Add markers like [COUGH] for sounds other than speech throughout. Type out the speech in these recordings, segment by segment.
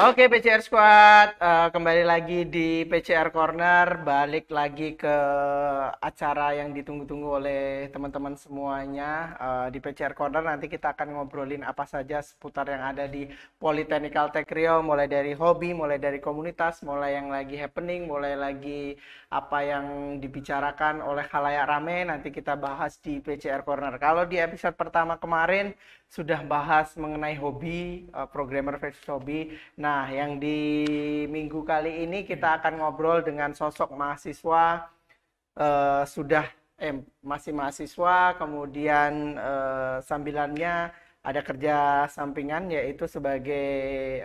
Oke PCR Squad, uh, kembali lagi di PCR Corner, balik lagi ke acara yang ditunggu-tunggu oleh teman-teman semuanya. Uh, di PCR Corner nanti kita akan ngobrolin apa saja seputar yang ada di Politeknikal Tech Rio, mulai dari hobi, mulai dari komunitas, mulai yang lagi happening, mulai lagi apa yang dibicarakan oleh halayak rame, nanti kita bahas di PCR Corner. Kalau di episode pertama kemarin sudah bahas mengenai hobi, uh, programmer versus hobi, nah Nah, yang di minggu kali ini kita hmm. akan ngobrol dengan sosok mahasiswa eh, sudah eh masih mahasiswa, kemudian eh, sambilannya ada kerja sampingan yaitu sebagai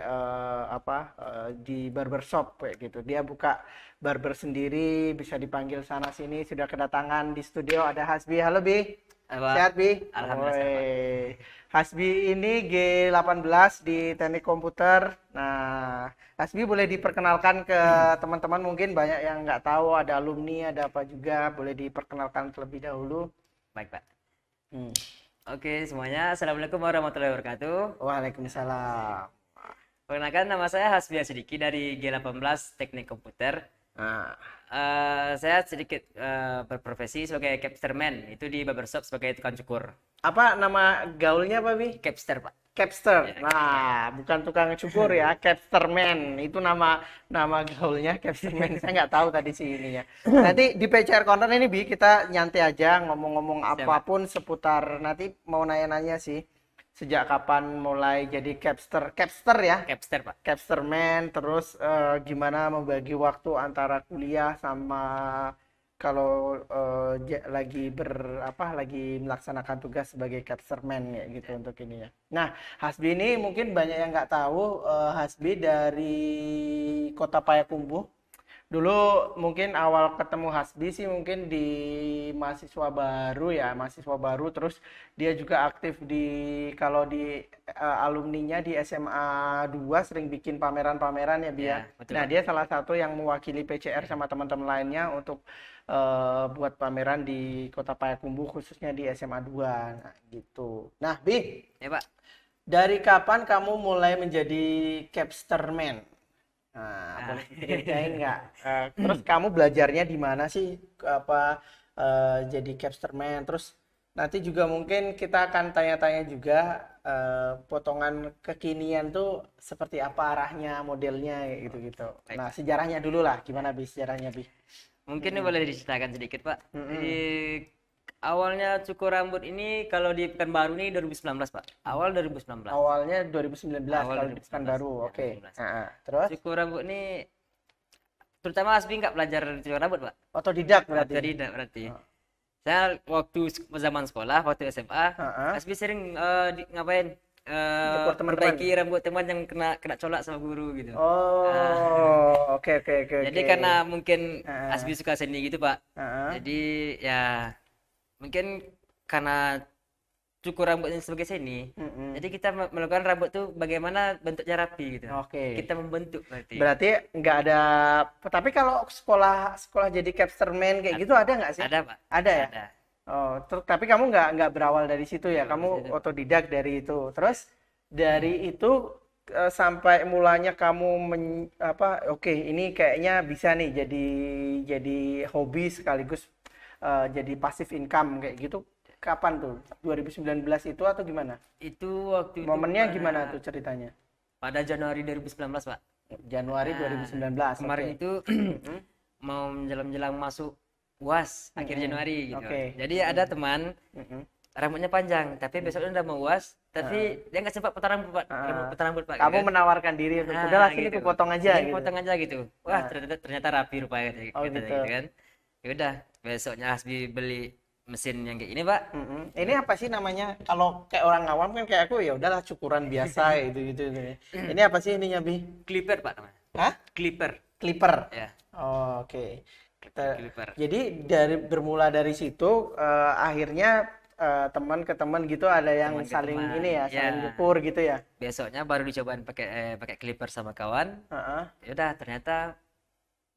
eh, apa eh, di barbershop kayak gitu. Dia buka barber sendiri, bisa dipanggil sana sini. Sudah kedatangan di studio ada Hasbi. Halo Bi. Apa? Sehat Bi? Alhamdulillah. Hasbi ini G18 di teknik komputer. Nah, Hasbi boleh diperkenalkan ke teman-teman hmm. mungkin banyak yang nggak tahu ada alumni ada apa juga boleh diperkenalkan terlebih dahulu. Baik pak. Hmm. Oke semuanya, assalamualaikum warahmatullahi wabarakatuh. Waalaikumsalam. Perkenalkan nama saya Hasbi Asidiki dari G18 Teknik Komputer uh, saya sedikit uh, berprofesi sebagai capsterman itu di barbershop sebagai tukang cukur. Apa nama gaulnya Pak Bi? Capster Pak. Capster. Ya, nah, bukan tukang cukur ya, [LAUGHS] capsterman itu nama nama gaulnya capsterman. saya nggak tahu tadi sih ininya. Nanti di PCR Corner ini Bi kita nyantai aja ngomong-ngomong apapun seputar nanti mau nanya-nanya sih sejak kapan mulai jadi capster capster ya capster pak capster man terus uh, gimana membagi waktu antara kuliah sama kalau uh, lagi ber apa lagi melaksanakan tugas sebagai capster man ya gitu yeah. untuk ini ya nah Hasbi ini mungkin banyak yang nggak tahu uh, Hasbi dari kota Payakumbuh dulu mungkin awal ketemu Hasbi sih mungkin di mahasiswa baru ya mahasiswa baru terus dia juga aktif di kalau di uh, alumninya di SMA 2 sering bikin pameran-pameran ya biar Ya, ya Nah, dia salah satu yang mewakili PCR sama teman-teman lainnya untuk uh, buat pameran di Kota Payakumbuh khususnya di SMA 2 nah, gitu. Nah, Bi. Ya, Pak. Dari kapan kamu mulai menjadi man? Nah, ah. ceritain nggak? Uh, [LAUGHS] terus kamu belajarnya di mana sih? Apa uh, jadi capsterman? Terus nanti juga mungkin kita akan tanya-tanya juga uh, potongan kekinian tuh seperti apa arahnya, modelnya gitu-gitu. Oh, nah, sejarahnya dulu lah. Gimana bi sejarahnya bi? Mungkin hmm. boleh diceritakan sedikit pak. Hmm. Jadi awalnya cukur rambut ini kalau di Pekanbaru ini 2019 pak awal 2019 awalnya 2019 awal kalau 2019, di Pekanbaru oke okay. Iya, terus cukur rambut ini terutama Asbi nggak belajar cukur rambut pak Atau otodidak berarti otodidak berarti oh. saya waktu zaman sekolah waktu SMA uh Asbi sering uh, di, ngapain eh, Uh, teman perbaiki rambut teman yang kena kena colak sama guru gitu. Oh, ah. oke oke oke. Jadi okay. karena mungkin uh. Asbi suka seni gitu pak. Uh. Jadi ya mungkin karena cukur rambutnya sebagai seni. Mm-hmm. Jadi kita melakukan rambut tuh bagaimana bentuknya rapi gitu. Oke. Okay. Kita membentuk berarti. Berarti nggak ada. Tapi kalau sekolah sekolah jadi man kayak ada. gitu ada nggak sih? Ada pak. Ada ya. Ada. Oh, tapi kamu nggak nggak berawal dari situ ya? kamu kamu otodidak dari itu. Terus dari hmm. itu eh, sampai mulanya kamu men, apa? Oke, okay, ini kayaknya bisa nih jadi jadi hobi sekaligus uh, jadi pasif income kayak gitu kapan tuh 2019 itu atau gimana itu waktu momennya itu gimana tuh ceritanya pada Januari 2019 pak Januari nah, 2019 kemarin okay. itu [CLEARS THROAT] mau menjelang-jelang masuk uas mm -hmm. akhir Januari gitu okay. jadi mm -hmm. ada teman mm -hmm. rambutnya panjang tapi besoknya udah mau uas tapi uh. dia nggak sempat potong rambut pak uh. potong rambut pak kamu gitu. menawarkan diri nah, udah lah gitu. sini potong aja sini gitu. potong aja gitu wah ah. ternyata ternyata rapi rupanya gitu, oh, gitu. gitu kan ya udah besoknya Hasbi beli mesin yang kayak ini pak mm -hmm. ini apa sih namanya kalau kayak orang awam kan kayak aku ya udahlah cukuran biasa [LAUGHS] itu gitu, gitu. ini apa sih ini bi clipper pak namanya Hah? clipper clipper ya oh, oke okay. Kita, clipper. jadi dari bermula dari situ uh, akhirnya uh, teman ke teman gitu ada yang teman saling teman. ini ya, ya. saling ukur gitu ya besoknya baru dicobain pakai eh, pakai clipper sama kawan uh -uh. ya udah ternyata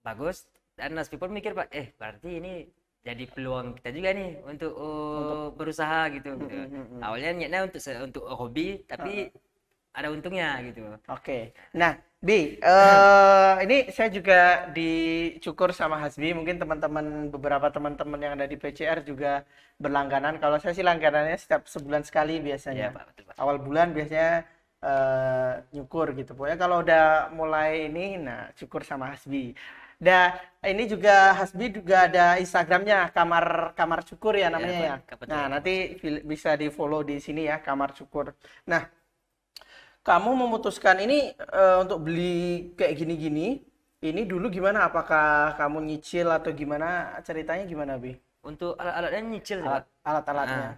bagus Anas People mikir pak eh berarti ini jadi peluang kita juga nih untuk, uh, untuk... berusaha gitu. [LAUGHS] gitu. Hmm, hmm, hmm. Awalnya niatnya untuk untuk hobi tapi uh. ada untungnya gitu. Oke. Okay. Nah, Bi, uh, ini saya juga dicukur sama Hasbi. Mungkin teman-teman beberapa teman-teman yang ada di PCR juga berlangganan. Kalau saya sih langganannya setiap sebulan sekali biasanya. Ya, Pak, betul, Pak. Awal bulan biasanya uh, nyukur gitu. Pokoknya kalau udah mulai ini, nah cukur sama Hasbi. Nah, ini juga Hasbi juga ada Instagramnya kamar kamar cukur ya iya, namanya ya. Nah nanti bisa di follow di sini ya kamar cukur. Nah kamu memutuskan ini uh, untuk beli kayak gini-gini. Ini dulu gimana? Apakah kamu nyicil atau gimana? Ceritanya gimana bi? Untuk alat-alatnya nyicil. Alat, alat-alatnya. Nah,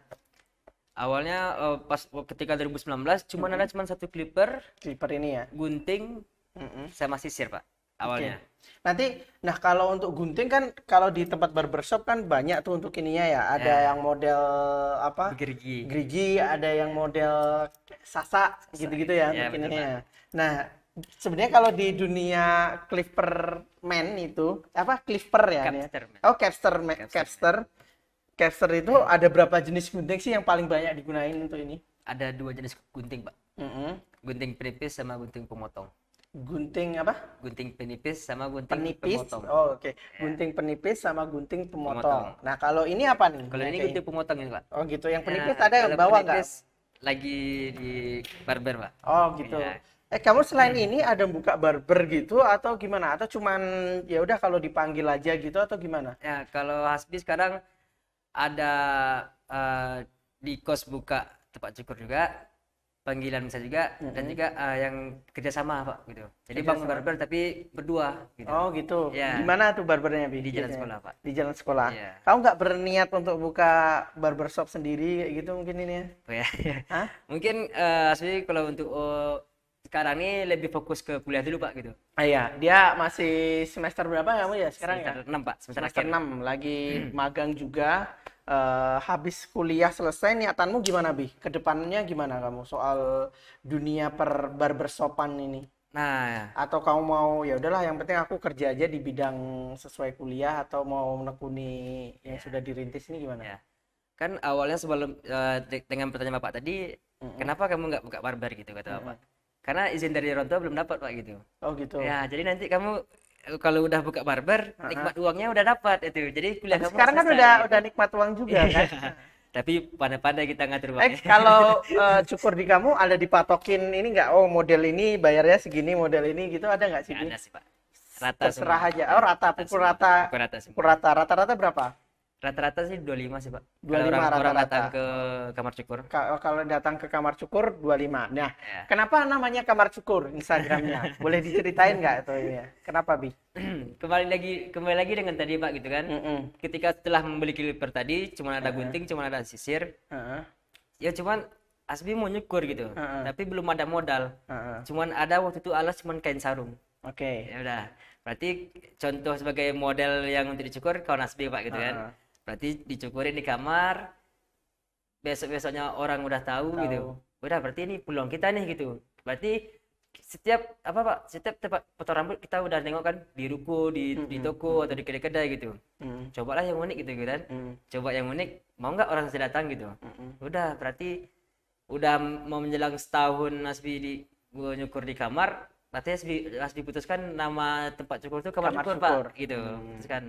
awalnya uh, pas ketika 2019 cuma mm -hmm. ada cuma satu clipper. Clipper ini ya. Gunting. Mm -hmm. masih sisir pak awalnya. Okay. Nanti, nah kalau untuk gunting kan kalau di tempat barbershop kan banyak tuh untuk ininya ya. Ada yeah. yang model apa? Gerigi. Gerigi, ada yang model sasa, gitu-gitu ya yeah, mungkin ya. Nah, sebenarnya kalau di dunia clipper man itu apa clipper ya? Capster. Ya? Oh, capster, capster. capster. itu yeah. ada berapa jenis gunting sih yang paling banyak digunain untuk ini? Ada dua jenis gunting, Pak. Mm -hmm. Gunting pelipis sama gunting pemotong gunting apa? Gunting penipis sama gunting penipis. pemotong. Oh, oke. Okay. Ya. Gunting penipis sama gunting pemotong. pemotong. Nah, kalau ini apa nih? Kalau ini gunting pemotong ya, Pak. Oh, gitu. Yang ya, penipis nah, ada yang bawa nggak? Lagi di barber, Pak. Oh, gitu. Yeah. Eh, kamu selain hmm. ini ada buka barber gitu atau gimana? Atau cuman ya udah kalau dipanggil aja gitu atau gimana? Ya, kalau Hasbi sekarang ada uh, di kos buka tempat cukur juga panggilan bisa juga mm -hmm. dan juga uh, yang kerjasama pak gitu jadi kerjasama. bangun barber tapi berdua gitu. oh gitu ya. di mana tuh barbernya di jalan gitu. sekolah pak di jalan sekolah ya. kamu nggak berniat untuk buka barber shop sendiri kayak gitu mungkin ini ya oh, iya. Hah? [LAUGHS] mungkin uh, asli kalau untuk uh, sekarang ini lebih fokus ke kuliah dulu pak gitu ah, iya dia masih semester berapa kamu ya sekarang ya? semester ya? 6 pak semester, semester 6 lagi hmm. magang juga uh, habis kuliah selesai niatanmu gimana bi kedepannya gimana kamu soal dunia per sopan ini nah ya. atau kamu mau ya udahlah yang penting aku kerja aja di bidang sesuai kuliah atau mau menekuni yang ya. sudah dirintis ini gimana ya. kan awalnya sebelum uh, dengan pertanyaan bapak tadi mm-hmm. kenapa kamu nggak buka barber gitu kata mm-hmm. bapak karena izin dari orang tua belum dapat pak gitu oh gitu ya jadi nanti kamu kalau udah buka barber uh-huh. nikmat uangnya udah dapat itu jadi kuliah kamu sekarang kan udah udah nikmat uang juga iya. kan [LAUGHS] tapi pada pandai kita nggak eh, uangnya. [LAUGHS] Eh, kalau uh, cukur di kamu ada dipatokin ini nggak? Oh model ini bayarnya segini, model ini gitu ada nggak sih? Ada sih pak. Rata Terserah aja. Oh rata, rata rata. Pukul rata. rata. Rata-rata berapa? rata-rata sih 25 sih pak 25 kalau orang, rata-rata orang datang ke kamar cukur kalau, datang ke kamar cukur 25 nah ya. kenapa namanya kamar cukur instagramnya [LAUGHS] boleh diceritain nggak itu ya kenapa bi [CLEARS THROAT] kembali lagi kembali lagi dengan tadi pak gitu kan mm -mm. ketika setelah membeli kiliper tadi cuma ada gunting uh -huh. cuma ada sisir uh -huh. ya cuman Asbi mau nyukur gitu uh -huh. tapi belum ada modal uh -huh. cuman ada waktu itu alas cuman kain sarung oke okay. ya udah berarti contoh sebagai model yang untuk dicukur kawan Asbi pak gitu uh -huh. kan berarti dicukurin di kamar besok besoknya orang udah tahu, gitu. tahu. gitu udah berarti ini peluang kita nih gitu berarti setiap apa pak setiap tempat potong rambut kita udah nengok kan di ruko di -hmm. di toko -hmm. atau di kedai-kedai gitu mm -hmm. cobalah yang unik gitu, gitu kan mm -hmm. coba yang unik mau nggak orang saya datang gitu -hmm. udah berarti udah mau menjelang setahun nasbi di gue nyukur di kamar berarti harus diputuskan nama tempat cukur itu kamar, kamar cukur, cukur pak gitu mm -hmm. kan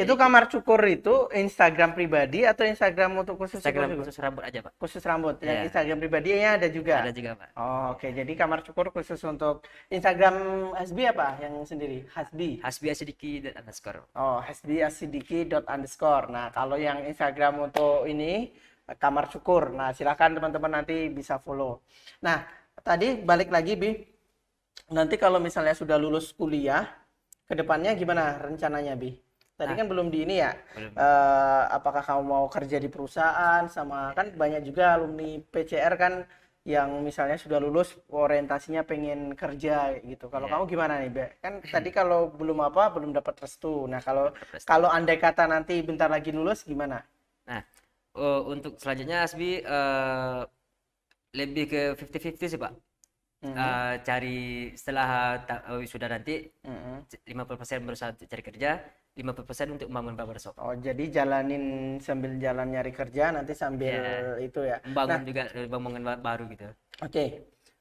itu kamar cukur itu Instagram pribadi atau Instagram untuk khusus Instagram khusus rambut aja, Pak. Khusus rambut. Ya. Yeah. Instagram pribadinya ada juga. Ada juga, Pak. Oh, oke. Okay. Jadi kamar cukur khusus untuk Instagram Hasbi apa yang sendiri? Hasbi. Hasbi Asidiki dot underscore. Oh, Hasbi Asidiki dot underscore. Nah, kalau yang Instagram untuk ini kamar cukur. Nah, silahkan teman-teman nanti bisa follow. Nah, tadi balik lagi Bi. Nanti kalau misalnya sudah lulus kuliah, kedepannya gimana rencananya Bi? Tadi ah. kan belum di ini ya. Belum. Eh, apakah kamu mau kerja di perusahaan sama kan banyak juga alumni PCR kan yang misalnya sudah lulus orientasinya pengen kerja gitu. Kalau yeah. kamu gimana nih, Be? Kan [CLEARS THROAT] tadi kalau belum apa belum dapat restu. Nah, kalau kalau andai kata nanti bentar lagi lulus gimana? Nah, uh, untuk selanjutnya Asbi uh, eh, lebih ke 50-50 sih, Pak. Mm -hmm. uh, cari setelah uh, sudah nanti mm -hmm. 50% berusaha cari kerja, 50% untuk membangun shop. Oh, jadi jalanin sambil jalan nyari kerja nanti sambil yeah. itu ya. Bangun nah, juga eh, bangunan baru gitu. Oke. Okay.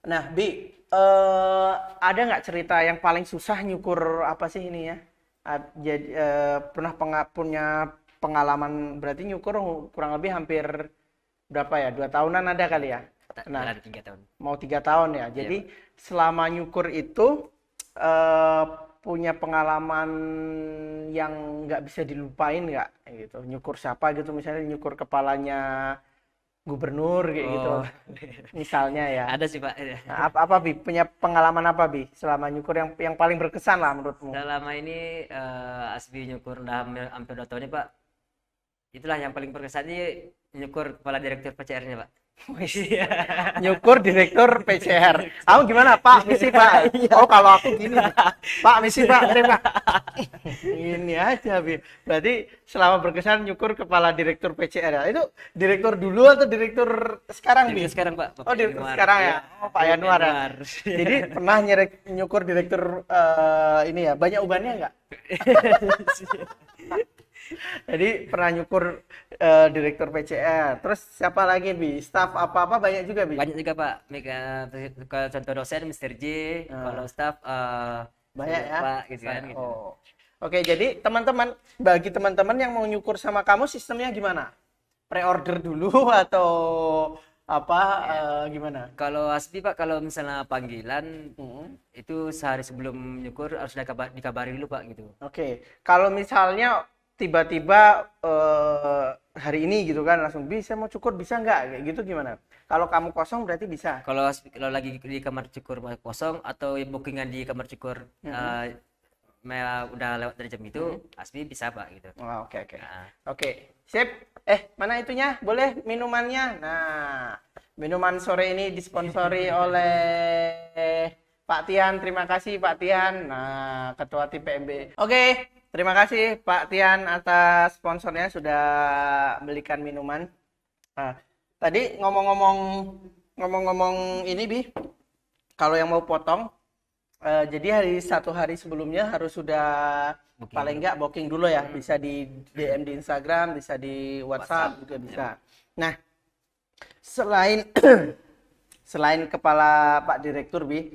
Nah, Bi, uh, ada nggak cerita yang paling susah nyukur apa sih ini ya? Jadi uh, eh, pernah punya pengalaman berarti nyukur kurang lebih hampir berapa ya? Dua tahunan ada kali ya? Nah, tiga tahun. Mau tiga tahun ya. Iya, jadi yeah. selama nyukur itu uh, punya pengalaman yang nggak bisa dilupain nggak gitu nyukur siapa gitu misalnya nyukur kepalanya gubernur kayak gitu. oh. gitu [LAUGHS] misalnya ya ada sih pak nah, apa, apa bi punya pengalaman apa bi selama nyukur yang yang paling berkesan lah menurutmu selama ini uh, asbi nyukur udah hampir dua tahun ini pak itulah yang paling berkesan ini nyukur kepala direktur PCR-nya pak Iya. Nyukur direktur PCR. Aku gimana Pak misi Pak? [LAUGHS] Iya. Oh kalau aku gini Pak misi Pak terima. [LAUGHS] Ini aja Bi. Berarti selama berkesan nyukur kepala direktur PCR ya. Itu direktur dulu atau direktur sekarang Bi? Sekarang Pak. Bapak oh direktur Yanuar. sekarang ya. Oh Pak Yanuar. Ya. Jadi [LAUGHS] pernah nyerek nyukur direktur uh, ini ya. Banyak ubannya nggak? Jadi pernah nyukur uh, direktur PCR. Terus siapa lagi bi? Staff apa apa banyak juga bi? Banyak juga pak. Mega contoh dosen Mr. J. Hmm. Kalau staff uh, banyak ya. Pak, gitu kan. Gitu. Oh. Oke, jadi teman-teman, bagi teman-teman yang mau nyukur sama kamu sistemnya gimana? Pre-order dulu [LAUGHS] atau apa ya. uh, gimana? Kalau asbi pak, kalau misalnya panggilan hmm. itu sehari sebelum nyukur harus dikabari dulu pak gitu. Oke, kalau misalnya tiba-tiba uh, hari ini gitu kan langsung bisa mau cukur bisa nggak kayak gitu gimana kalau kamu kosong berarti bisa kalau kalau lagi di kamar cukur kosong atau bookingan di kamar cukur mm -hmm. uh, udah lewat dari jam itu, hmm. asli bisa pak gitu. Wah oh, oke oke. Nah. Oke, sip. Eh mana itunya? Boleh minumannya? Nah, minuman sore ini disponsori [LAUGHS] oleh Pak Tian. Terima kasih Pak Tian. Nah, Ketua TPMB. Oke, okay. Terima kasih Pak Tian atas sponsornya sudah belikan minuman. Nah, tadi ngomong-ngomong ngomong-ngomong ini bi, kalau yang mau potong, eh, jadi hari satu hari sebelumnya harus sudah booking. paling nggak booking dulu ya, hmm. bisa di DM di Instagram, bisa di WhatsApp, WhatsApp juga ya. bisa. Ya. Nah, selain [CLEARS THROAT] selain kepala Pak Direktur bi,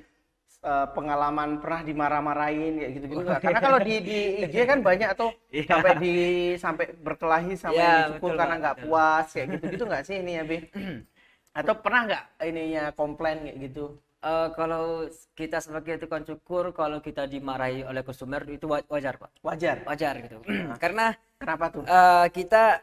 uh, pengalaman pernah dimarah-marahin kayak gitu-gitu oh, iya. Karena iya. kalau di di IG [LAUGHS] kan banyak tuh yeah. sampai di sampai berkelahi sampai iya, yeah, dicukur betul, karena nggak puas kayak [LAUGHS] gitu-gitu nggak sih ini ya Bi? [CLEARS THROAT] Atau pernah nggak ininya komplain kayak gitu? Uh, kalau kita sebagai tukang cukur, kalau kita dimarahi oleh customer itu wajar pak. Wajar. Wajar gitu. [CLEARS THROAT] Karena kenapa tuh? Uh, kita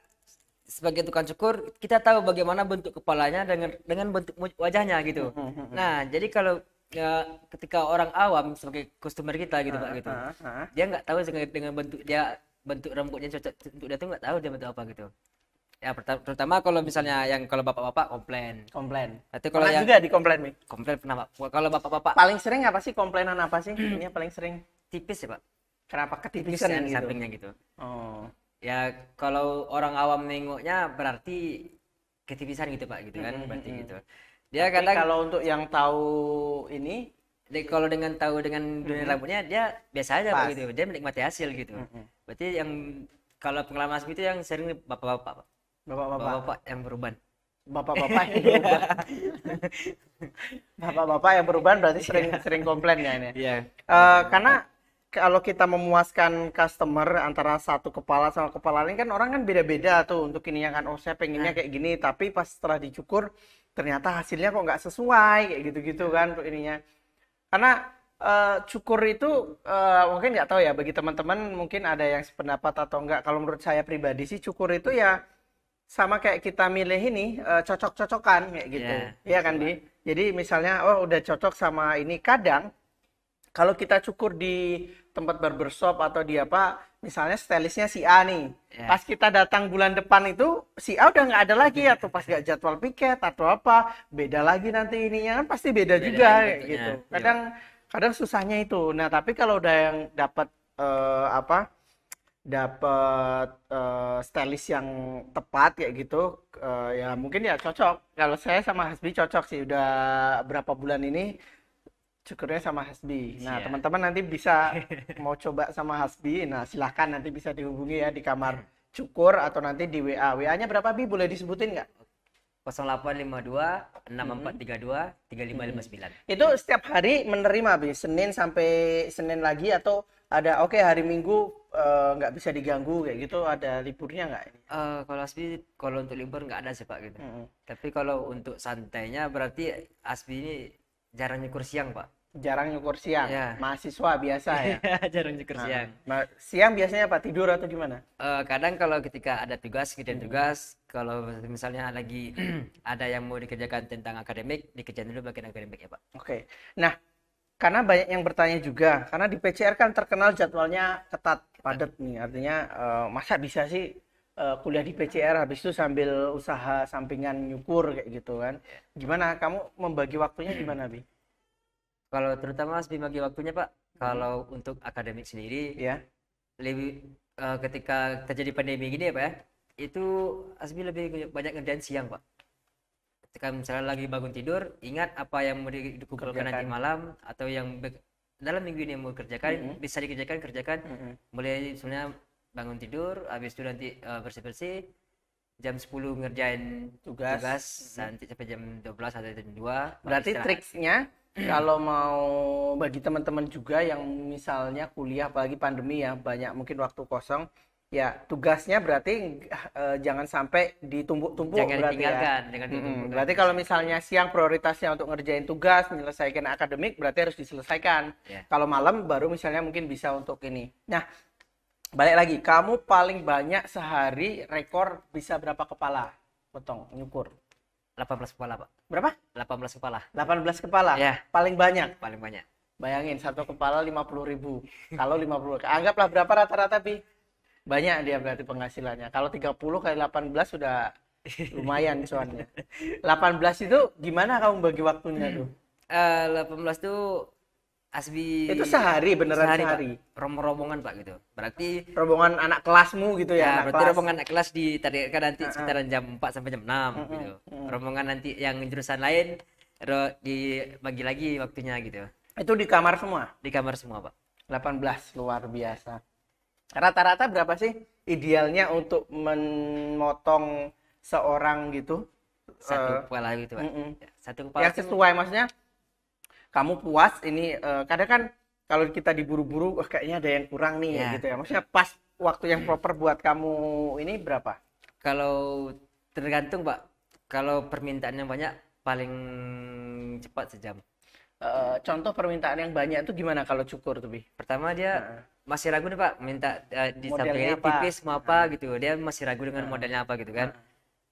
sebagai tukang cukur kita tahu bagaimana bentuk kepalanya dengan dengan bentuk wajahnya gitu. Hmm, hmm, hmm. Nah jadi kalau ya ketika orang awam sebagai customer kita gitu uh, pak ah, gitu uh, uh. dia nggak tahu dengan, bentuk dia bentuk rambutnya cocok bentuk dia tuh nggak tahu dia bentuk apa gitu ya terutama kalau misalnya yang kalau bapak-bapak komplain komplain tapi kalau yang juga dikomplain nih, komplain pernah pak kalau bapak-bapak paling sering apa sih komplainan apa sih hmm. ini iya, paling sering tipis ya pak kenapa ketipisan gitu. sampingnya gitu oh ya kalau orang awam nengoknya berarti ketipisan gitu pak gitu kan -hmm. hmm berarti hmm. gitu dia Tapi kadang kalau untuk yang tahu ini di, kalau dengan tahu dengan dunia mm -hmm. rambutnya dia biasa aja Pas. begitu dia menikmati hasil gitu mm -hmm. berarti yang kalau pengalaman asmi itu yang sering bapak-bapak bapak-bapak yang beruban bapak-bapak yang [LAUGHS] beruban bapak-bapak yang beruban berarti sering iya. sering komplain ya ini yeah. Ya? Iya. uh, karena kalau kita memuaskan customer antara satu kepala sama kepala lain kan orang kan beda-beda tuh untuk ini yang kan oh saya pengennya nah. kayak gini tapi pas setelah dicukur ternyata hasilnya kok nggak sesuai kayak gitu-gitu kan untuk ininya karena uh, cukur itu uh, mungkin nggak tahu ya bagi teman-teman mungkin ada yang sependapat atau enggak kalau menurut saya pribadi sih cukur itu ya sama kayak kita milih ini uh, cocok-cocokan kayak gitu. yeah. ya iya kan, Di? Jadi misalnya oh udah cocok sama ini kadang kalau kita cukur di tempat barbershop atau di apa misalnya stylistnya si A nih yeah. pas kita datang bulan depan itu si A udah nggak ada lagi atau pas nggak jadwal piket atau apa beda lagi nanti ininya kan pasti beda, beda juga gitu iya. kadang yeah. kadang susahnya itu nah tapi kalau udah yang dapat uh, eh, apa dapat uh, eh, stylist yang tepat kayak gitu uh, ya mungkin ya cocok kalau saya sama Hasbi cocok sih udah berapa bulan ini cukurnya sama Hasbi. Nah, teman-teman nanti bisa [LAUGHS] mau coba sama Hasbi. Nah, silahkan nanti bisa dihubungi ya di kamar cukur atau nanti di WA. WA-nya berapa Bi? Boleh disebutin nggak? 0852 6432 3559. Itu setiap hari menerima Bi, Senin sampai Senin lagi atau ada oke okay, hari Minggu eh, nggak uh, bisa diganggu kayak gitu ada liburnya nggak? Uh, kalau Asbi kalau untuk libur nggak ada sih Pak gitu. Hmm. Tapi kalau untuk santainya berarti Asbi ini jarang nyukur siang pak jarang nyukur siang ya. mahasiswa biasa ya iya, [LAUGHS] jarang nyukur nah, siang nah, siang biasanya pak tidur atau gimana uh, kadang kalau ketika ada tugas kita hmm. tugas kalau misalnya lagi [CLEARS THROAT] ada yang mau dikerjakan tentang akademik dikerjain dulu bagian akademik ya pak oke okay. nah karena banyak yang bertanya juga karena di PCR kan terkenal jadwalnya ketat padat nih artinya uh, masa bisa sih uh, kuliah di PCR habis itu sambil usaha sampingan nyukur kayak gitu kan iya. gimana kamu membagi waktunya gimana bi kalau terutama Mas bagi waktunya Pak hmm. kalau untuk akademik sendiri ya lebih uh, ketika terjadi pandemi gini ya Pak ya itu Asbi lebih banyak ngerjain siang Pak ketika misalnya lagi bangun tidur ingat apa yang mau dikumpulkan nanti malam atau yang dalam minggu ini mau kerjakan mm -hmm. bisa dikerjakan kerjakan mm -hmm. mulai sebenarnya bangun tidur habis itu nanti uh, eh, bersih bersih jam 10 ngerjain tugas, tugas hmm. nanti sampai jam 12 atau jam 2 berarti triknya [CLEARS THROAT] kalau mau bagi teman-teman juga yang misalnya kuliah apalagi pandemi ya banyak mungkin waktu kosong ya tugasnya berarti uh, jangan sampai ditumpuk-tumpuk berarti ya. ditinggalkan, ya. jangan hmm, berarti kalau misalnya siang prioritasnya untuk ngerjain tugas menyelesaikan akademik berarti harus diselesaikan yeah. kalau malam baru misalnya mungkin bisa untuk ini nah balik lagi kamu paling banyak sehari rekor bisa berapa kepala potong nyukur 18 kepala pak berapa 18 kepala 18 kepala ya paling banyak paling banyak bayangin satu kepala 50 ribu kalau 50 anggaplah berapa rata-rata bi banyak dia berarti penghasilannya kalau 30 kali 18 sudah lumayan cuannya 18 [LAUGHS] itu gimana kamu bagi waktunya eh, tuh uh, 18 itu Asbi itu sehari beneran sehari, sehari. rombongan pak gitu berarti rombongan anak kelasmu gitu ya, ya berarti rombongan anak kelas kan nanti uh huh sekitaran jam 4 sampai jam 6 uh huh gitu uh huh rombongan nanti yang jurusan lain dibagi lagi waktunya gitu itu di kamar semua di kamar semua pak 18 luar biasa rata-rata berapa sih idealnya untuk memotong seorang gitu satu eh, kepala gitu pak mm -mm. satu kepala yang sesuai maksudnya kamu puas ini uh, kadang kan kalau kita diburu-buru oh, kayaknya ada yang kurang nih ya gitu ya maksudnya pas waktu yang proper buat kamu ini berapa kalau tergantung pak kalau permintaan yang banyak paling cepat sejam uh, contoh permintaan yang banyak itu gimana kalau cukur tuh bi pertama dia uh. masih ragu nih pak minta uh, di tipis mau apa uh. gitu dia masih ragu dengan uh. modelnya apa gitu kan uh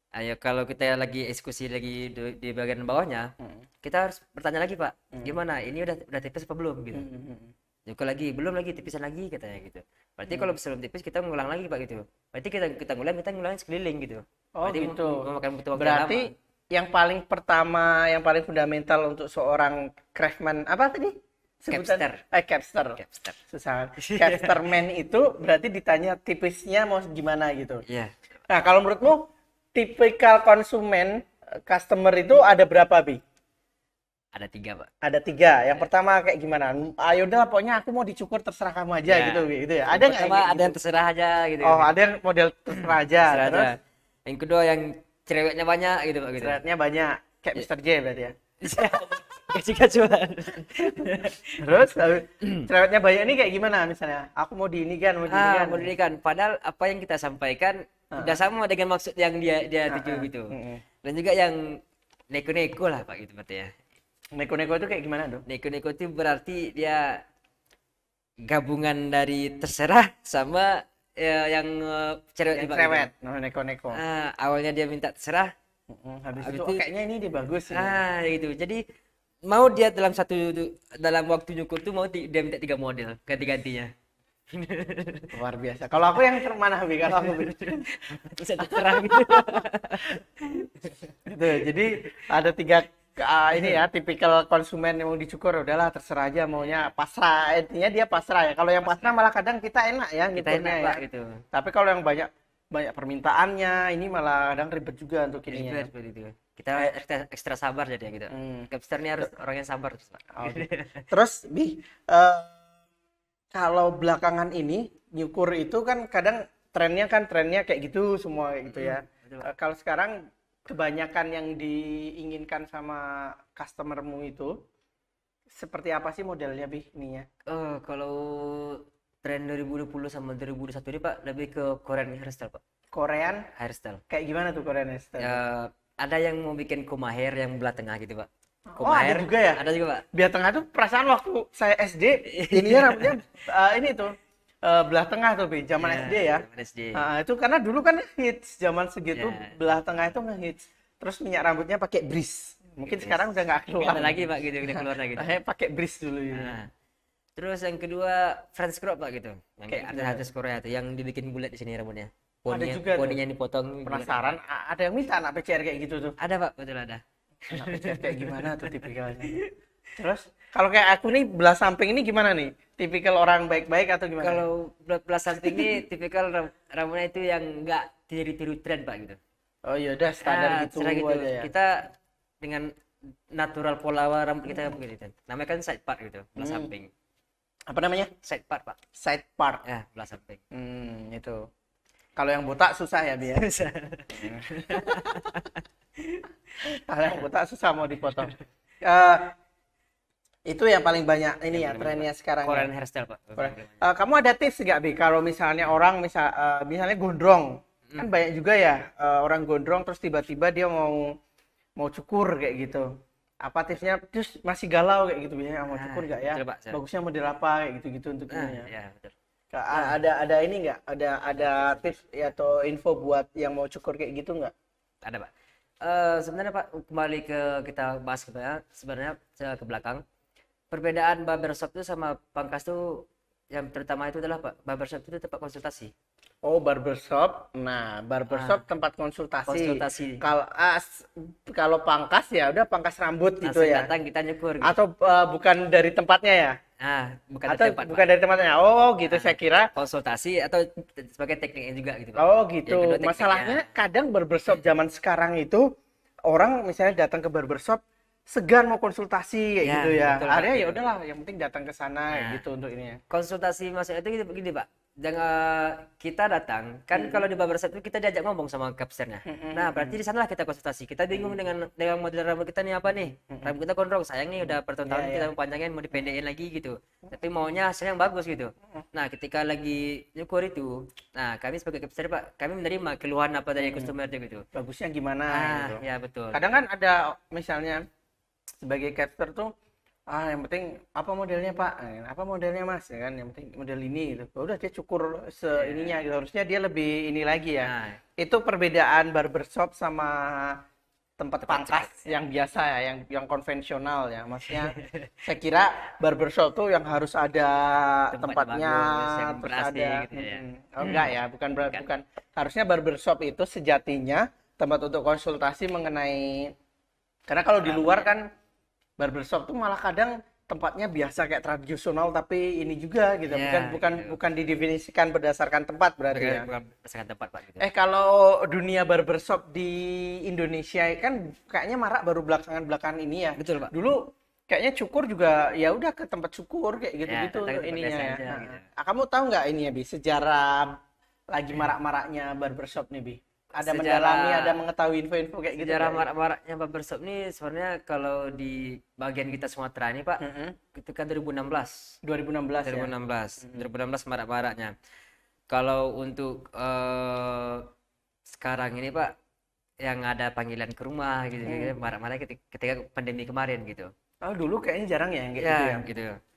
Ayo kalau kita lagi eksekusi lagi di, di bagian bawahnya, hmm. kita harus bertanya lagi pak, hmm. gimana? Ini udah udah tipis apa belum gitu? Hmm. juga hmm, hmm. lagi belum lagi tipisan lagi katanya gitu. Berarti hmm. kalau belum tipis kita ngulang lagi pak gitu. Berarti kita kita ngulang kita ngulang sekeliling gitu. Oh Berarti gitu. Memakan butuh waktu Berarti lama. yang paling pertama yang paling fundamental untuk seorang craftsman apa tadi? capster. Eh capster. Capster. Susah. [LAUGHS] Capsterman itu berarti ditanya tipisnya mau gimana gitu. Iya. Yeah. Nah kalau menurutmu tipikal konsumen eh, customer itu hmm. ada berapa bi? Ada tiga pak. Ada tiga. Yang ya. pertama kayak gimana? Ayo ah, ya udah pokoknya aku mau dicukur terserah kamu aja ya. gitu gitu ya. Ada nggak? Ada yang gitu? terserah aja gitu. Oh ada yang model terserah aja. terserah Terus? Aja. Yang kedua yang cerewetnya banyak gitu pak. Gitu. Cerewetnya banyak. Kayak ya. Mr. J berarti ya. Iya. gaji [LAUGHS] gajuan terus cerewetnya banyak ini kayak gimana misalnya aku mau diinikan mau diinikan ah, kan. mau diinikan padahal apa yang kita sampaikan udah tidak sama dengan maksud yang dia dia tuju gitu dan juga yang neko-neko lah pak gitu berarti ya neko-neko itu kayak gimana dong neko-neko itu berarti dia gabungan dari terserah sama ya, yang uh, cerewet yang cerewet gitu. neko-neko ah, awalnya dia minta terserah Uh, habis, habis itu, itu oh, kayaknya ini dia bagus ah ya. gitu jadi mau dia dalam satu dalam waktu nyukur tuh mau dia minta tiga model ganti-gantinya luar biasa kalau aku yang termana bi, kalau aku bisa terang gitu. jadi ada tiga uh, ini ya tipikal konsumen yang mau dicukur udahlah terserah aja maunya pasrah intinya dia pasrah ya kalau yang pasrah malah kadang kita enak ya kita enak ya. gitu tapi kalau yang banyak banyak permintaannya ini malah kadang ribet juga untuk ini ya. kita ekstra, ekstra sabar jadi ya gitu hmm. Capster ini harus orangnya sabar terus, oh, gitu. terus bi uh, kalau belakangan ini nyukur itu kan kadang trennya kan trennya kayak gitu semua kayak gitu ya. Hmm, uh, kalau sekarang kebanyakan yang diinginkan sama customermu itu seperti apa sih modelnya bi ini ya? Uh, eh, kalau tren 2020 sama 2021 ini pak lebih ke Korean hairstyle pak. Korean hairstyle. Kayak gimana tuh Korean hairstyle? Uh, ada yang mau bikin kumahir yang belah tengah gitu pak. Oh ada juga ya? Ada juga pak. Biar tengah tuh perasaan waktu saya SD [LAUGHS] ini ya rambutnya uh, ini tuh uh, belah tengah tuh zaman yeah, SD ya. SD. Uh, itu karena dulu kan hits zaman segitu yeah. belah tengah itu hits. Terus minyak rambutnya pakai bris. Mungkin bris. sekarang udah nggak keluar. Ada lagi pak gitu udah keluar lagi. Gitu. [LAUGHS] pakai bris dulu ya. Nah. Terus yang kedua French crop pak gitu. Yang kayak artis-artis iya. Korea tuh yang dibikin bulat di sini rambutnya. Poninya, ada juga poninya dipotong. Penasaran? Ada yang minta anak PCR kayak gitu tuh? Ada pak, betul ada kayak gimana tuh tipikalnya terus kalau kayak aku nih belah samping ini gimana nih tipikal orang baik-baik atau gimana kalau belah samping ini tipikal ram itu yang enggak jadi tiru tren pak gitu oh iya udah standar nah, gitu, gitu. Aja ya. kita dengan natural pola rambut kita hmm. begini kan namanya kan side part gitu belah hmm. samping apa namanya side part pak side part ya belah samping hmm itu kalau yang botak susah ya biar ya? [LAUGHS] [LAUGHS] Kalian ya. tak susah mau dipotong. Uh, [LAUGHS] itu yang paling banyak ini ya, ya trennya sekarang. Korean ya. hairstyle pak. Korean. Uh, kamu ada tips nggak bi kalau misalnya orang misal uh, misalnya gondrong hmm. kan banyak juga ya uh, orang gondrong terus tiba-tiba dia mau mau cukur kayak gitu apa tipsnya terus masih galau kayak gitu biasanya mau ah, cukur nggak ya Betul, pak, bagusnya mau apa kayak gitu gitu untuk nah, ya, ya betul. Nah, ada ada ini nggak ada ada tips atau info buat yang mau cukur kayak gitu nggak ada pak uh, sebenarnya Pak kembali ke kita bahas ya, sebenarnya sebenarnya ke belakang perbedaan barbershop itu sama pangkas itu yang terutama itu adalah Pak barbershop itu tempat konsultasi. Oh barbershop, nah barbershop ah, tempat konsultasi. Konsultasi. Kalau ah, kalau pangkas ya udah pangkas rambut gitu Langsung gitu ya. Datang kita nyukur. Gitu. Atau uh, bukan dari tempatnya ya? Ah, bukan atau dari tempat. Bukan Pak. dari tempatnya. Oh, oh, gitu nah, saya kira konsultasi atau sebagai tekniknya juga gitu, Pak. Oh, gitu. Masalahnya kadang barbershop zaman sekarang itu orang misalnya datang ke barbershop segan mau konsultasi ya, gitu ya. Betul, Area ya udahlah, yang penting datang ke sana nah, gitu untuk ini ya. Konsultasi maksudnya itu gitu begini, Pak jangan eh, kita datang kan hmm. kalau di Barber itu kita diajak ngomong sama kapsernya hmm. nah berarti di sana lah kita konsultasi kita bingung hmm. dengan dengan model rambut kita nih apa nih hmm. rambut kita gondrong nih udah bertahun-tahun yeah, kita yeah. mau panjangin mau dipendekin lagi gitu tapi maunya hasil yang bagus gitu nah ketika lagi nyukur itu nah kami sebagai kapser pak kami menerima keluhan apa dari hmm. customer gitu bagusnya gimana Ah gitu. ya betul kadang kan ada misalnya sebagai capster tuh ah yang penting apa modelnya pak ah, apa modelnya mas ya kan yang penting model ini gitu ya udah dia cukur ininya iya. gitu harusnya dia lebih ini lagi ya nah. itu perbedaan barbershop sama tempat pangkas ya. yang biasa ya yang yang konvensional ya maksudnya [LAUGHS] saya kira barbershop tuh yang harus ada tempat tempatnya bagus, terus ada ya, gitu ya. oh, enggak ya hmm, bukan bukan, bukan. harusnya barbershop itu sejatinya tempat untuk konsultasi mengenai karena kalau di luar kan barbershop tuh malah kadang tempatnya biasa kayak tradisional tapi ini juga gitu yeah, bukan bukan yeah. bukan didefinisikan berdasarkan tempat berarti bukan, ya bukan berdasarkan tempat pak gitu. eh kalau dunia barbershop di Indonesia kan kayaknya marak baru belakangan belakangan ini ya betul pak dulu kayaknya cukur juga ya udah ke tempat cukur kayak gitu gitu ya, ininya ya. Aja, gitu. Ah, kamu tahu nggak ini ya bi sejarah lagi iya. marak-maraknya barbershop nih bi ada sejarah, mendalami, ada mengetahui info-info kayak sejarah gitu. Sejarah gitu. marak-maraknya Pak Bersop ini sebenarnya kalau di bagian kita Sumatera ini, Pak, mm -hmm. itu kan 2016. 2016. 2016. Ya? 2016 marak-maraknya. Kalau untuk uh, sekarang ini, Pak, yang ada panggilan ke rumah gitu, mm. gitu marak-marak ketika, pandemi kemarin gitu. Oh, dulu kayaknya jarang ya yang kayak gitu ya, ya, gitu ya. gitu.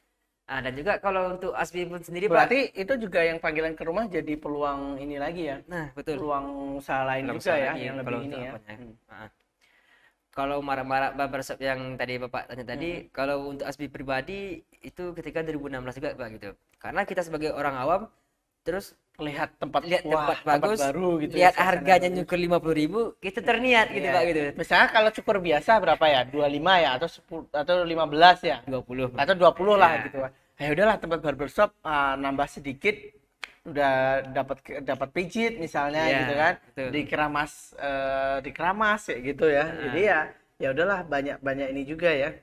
Nah, dan juga kalau untuk Asbi pun sendiri berarti Pak, itu juga yang panggilan ke rumah jadi peluang ini lagi ya. Nah, betul. Peluang usaha lain peluang juga usaha ya yang lebih ini ya? ya. Hmm. Nah. Kalau marah-marah barbershop yang tadi Bapak tanya tadi, hmm. kalau untuk Asbi pribadi itu ketika 2016 juga Pak gitu. Karena kita sebagai orang awam terus lihat tempat lihat wah, tempat bagus tempat baru gitu ya, lihat ya, harganya nyukur lima puluh ribu kita terniat gitu yeah. pak gitu misalnya kalau cukur biasa berapa ya dua lima ya atau sepuluh atau lima belas ya dua puluh atau dua puluh lah iya. gitu pak ya udahlah tempat barbershop uh, nambah sedikit udah dapat dapat pijit misalnya yeah, gitu kan betul. di keramas uh, di keramas ya gitu ya nah. jadi ya ya udahlah banyak banyak ini juga ya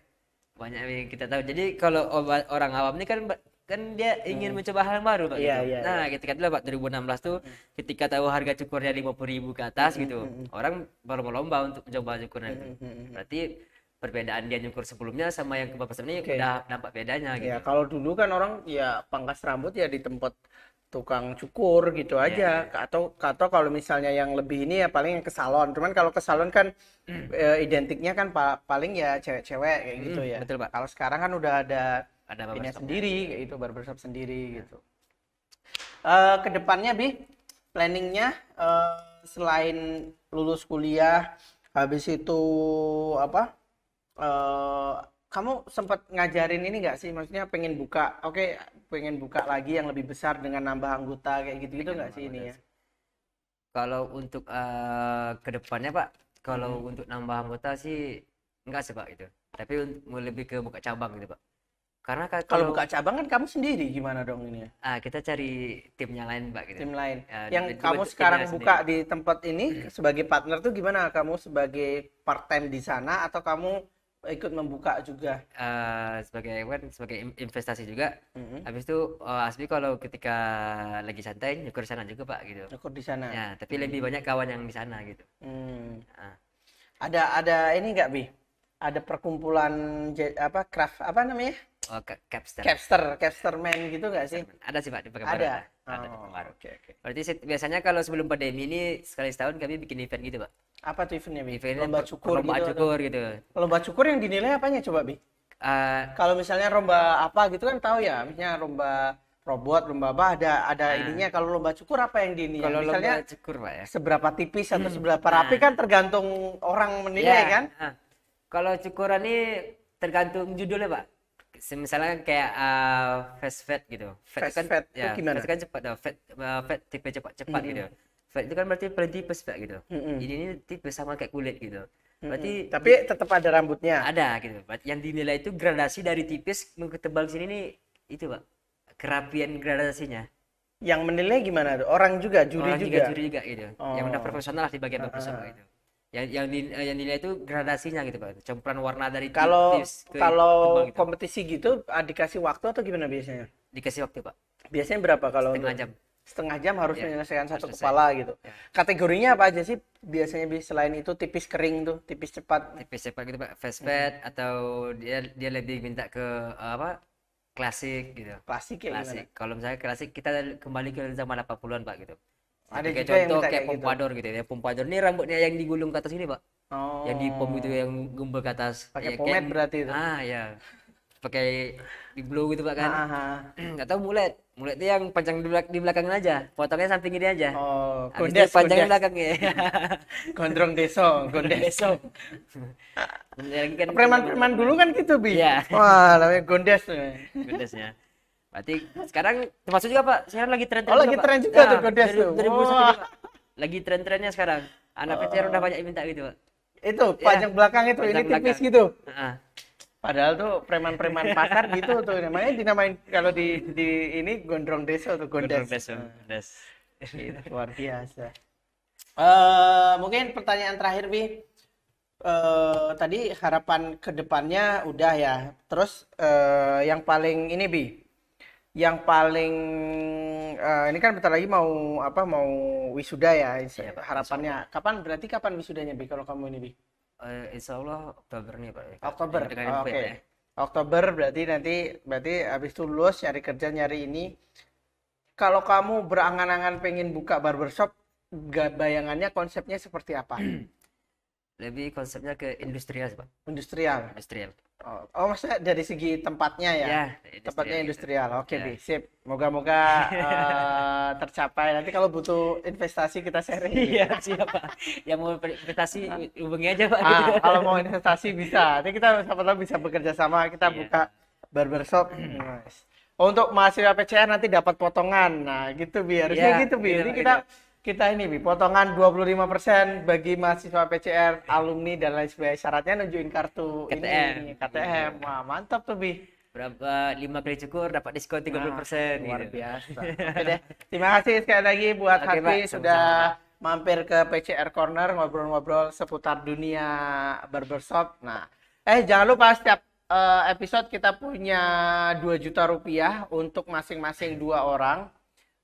banyak yang kita tahu jadi kalau orang awam ini kan kan dia ingin hmm. mencoba hal yang baru iya, gitu. iya, nah, iya. pak yeah, gitu. yeah, nah yeah. ketika itu pak 2016 tuh hmm. ketika tahu harga cukurnya 50 ribu ke atas hmm. gitu hmm. hmm. orang baru melomba untuk mencoba cukurnya hmm. Gitu. hmm, hmm berarti perbedaan dia nyukur sebelumnya sama yang kebablasan sebelumnya okay. udah nampak bedanya iya, gitu. Ya kalau dulu kan orang ya pangkas rambut ya di tempat tukang cukur gitu yeah, aja iya. atau atau kalau misalnya yang lebih ini ya paling yang ke salon cuman kalau ke salon kan mm. e, identiknya kan pa, paling ya cewek-cewek kayak mm, gitu ya betul pak kalau sekarang kan udah ada ada sendiri ya. itu barbershop sendiri yeah. gitu uh, eh, kedepannya bi planningnya uh, selain lulus kuliah habis itu apa uh, kamu sempat ngajarin ini nggak sih maksudnya pengen buka oke okay, pengen buka lagi yang lebih besar dengan nambah anggota kayak gitu gitu nggak sih ini ya kalau untuk uh, eh, kedepannya pak kalau hmm. untuk nambah anggota sih enggak sih pak itu. tapi mau lebih ke buka cabang gitu pak karena kalau buka cabang kan kamu sendiri gimana dong ini ya? Ah, kita cari timnya lain, Pak. Gitu. Tim lain. Uh, yang kamu sekarang buka sendiri. di tempat ini hmm. sebagai partner tuh gimana? Kamu sebagai part time di sana atau kamu ikut membuka juga uh, sebagai kan sebagai investasi juga mm-hmm. habis itu uh, Asbi kalau ketika lagi santai nyukur sana juga pak gitu nyukur di sana ya tapi mm lebih banyak kawan yang di sana gitu mm. uh. ada ada ini nggak bi ada perkumpulan apa craft apa namanya oh, capster capster man gitu nggak sih ada sih pak di Pekanbaru ada ada, oh, ada oke okay, okay. berarti biasanya kalau sebelum pandemi ini sekali setahun kami bikin event gitu pak apa tuh eventnya bi eventnya lomba cukur lomba gitu, cukur gitu lomba cukur yang dinilai apanya coba bi uh, kalau misalnya lomba apa gitu kan tahu ya misalnya lomba robot lomba apa ada ada uh, ininya kalau lomba cukur apa yang dinilai kalau misalnya lomba cukur pak ya seberapa tipis atau hmm. seberapa rapi nah. kan tergantung orang menilai yeah. kan Uh, kalau cukuran ini tergantung judulnya pak misalnya kayak uh, fast fat gitu fat fast kan fat ya, gimana? fast kan cepat dong eh, fat uh, fat tipe cepat cepat mm -hmm. gitu fat itu kan berarti paling tipis pak gitu mm-hmm. jadi ini tipis sama kayak kulit gitu berarti mm-hmm. tapi tetap ada rambutnya ada gitu yang dinilai itu gradasi dari tipis ke tebal sini nih itu pak kerapian gradasinya yang menilai gimana orang juga juri orang juga, juga juri juga gitu oh. yang udah oh. profesional lah di bagian uh-huh. profesional gitu yang yang di, eh, yang dinilai itu gradasinya gitu pak campuran warna dari kalau ke kalau gitu. kompetisi gitu dikasih waktu atau gimana biasanya dikasih waktu pak biasanya berapa kalau setengah jam setengah jam harus yeah. menyelesaikan satu kepala gitu. Yeah. Kategorinya apa aja sih biasanya selain itu tipis kering tuh, tipis cepat? Tipis cepat gitu Pak, fast fat hmm. atau dia dia lebih minta ke apa? klasik gitu. Klasik ya klasik. Gimana? Kalau misalnya klasik kita kembali ke zaman 80-an Pak gitu. Ada kayak contoh kayak, kayak pompador gitu. gitu ya. Pompador ini rambutnya yang digulung ke atas ini Pak. Oh. Yang di pom itu oh. yang gembel ke atas. Pakai ya, pomet kayak, berarti itu. Ah ya pakai di blue gitu pak kan [CLEARS THROAT] nggak tahu mulet mulet itu yang panjang di, belak di belakang aja fotonya samping ini aja oh kondes panjang di ya gondrong deso gondes deso kan preman-preman dulu kan gitu bi ya. wah namanya gondes gondesnya berarti sekarang termasuk juga pak sekarang lagi tren, -tren oh lagi juga, tren juga nah, tuh ah, gondes tuh wow. lagi tren-trennya sekarang anak oh. PCR udah banyak minta gitu pak itu iya. panjang ya, belakang itu ini belakang. tipis gitu uh ah. -huh Padahal tuh preman-preman [LAUGHS] pasar gitu tuh namanya dinamain kalau di di ini gondrong desa tuh gondes. Gondrong desa. Nah, gitu, luar biasa. Uh, mungkin pertanyaan terakhir bi uh, tadi harapan kedepannya udah ya. Terus uh, yang paling ini bi yang paling uh, ini kan bentar lagi mau apa mau wisuda ya iya, harapannya. Kapan berarti kapan wisudanya bi kalau kamu ini bi? uh, eh, insya Allah Oktober nih Pak. Ya, Oktober. Oke. Okay. Ya, ya. Oktober berarti nanti berarti habis itu lulus nyari kerja nyari ini. Kalau kamu berangan-angan pengen buka barbershop, gak bayangannya konsepnya seperti apa? [CLEARS THROAT] Lebih konsepnya ke industrial, Pak. Industrial. Industrial. Oh, oh maksudnya dari segi tempatnya ya? ya tempatnya industrial. Gitu. Oke, okay, ya. sip. Moga-moga uh, [LAUGHS] tercapai. Nanti kalau butuh investasi kita sharing. [LAUGHS] Iya, siapa? Yang mau investasi hubungi aja, Pak. Ah, [LAUGHS] kalau mau investasi bisa. Nanti kita siapa tahu bisa bekerja sama, kita ya. buka barbershop. nice. Hmm. Oh, untuk mahasiswa PCR nanti dapat potongan. Nah, gitu biar, ya, iya, gitu biar. Iya, Jadi iya. kita gitu kita ini Bi, potongan 25% bagi mahasiswa PCR, alumni dan lain sebagainya. Syaratnya nunjukin kartu KTM. ini, KTM. Iya. Wah, mantap tuh Bi. Berapa lima kali cukur dapat diskon 30%. Nah, gitu. luar gitu. biasa. [LAUGHS] Oke deh. Terima kasih sekali lagi buat Oke, Hati Pak, sudah sama-sama. mampir ke PCR Corner ngobrol-ngobrol seputar dunia barbershop. Nah, eh jangan lupa setiap uh, episode kita punya 2 juta rupiah untuk masing-masing dua orang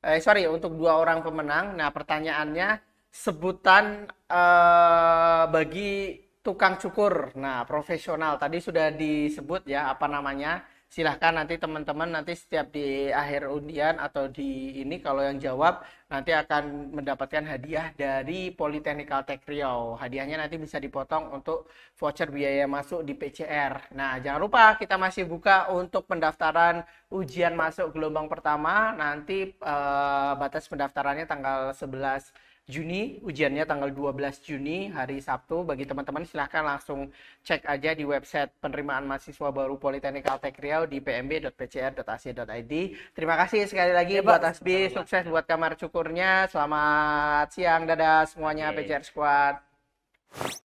eh sorry untuk dua orang pemenang. Nah pertanyaannya sebutan eh, bagi tukang cukur. Nah profesional tadi sudah disebut ya apa namanya silahkan nanti teman-teman nanti setiap di akhir undian atau di ini kalau yang jawab nanti akan mendapatkan hadiah dari Politeknikal Tech Riau. Hadiahnya nanti bisa dipotong untuk voucher biaya masuk di PCR. Nah, jangan lupa kita masih buka untuk pendaftaran ujian masuk gelombang pertama. Nanti eh, batas pendaftarannya tanggal 11 Juni, ujiannya tanggal 12 Juni hari Sabtu. Bagi teman-teman silahkan langsung cek aja di website penerimaan mahasiswa baru Politeknik Altek Riau di pmb.pcr.ac.id. Terima kasih sekali lagi ya, buat Asbi, sukses buat kamar cukurnya. Selamat siang, dadah semuanya okay. PCR Squad.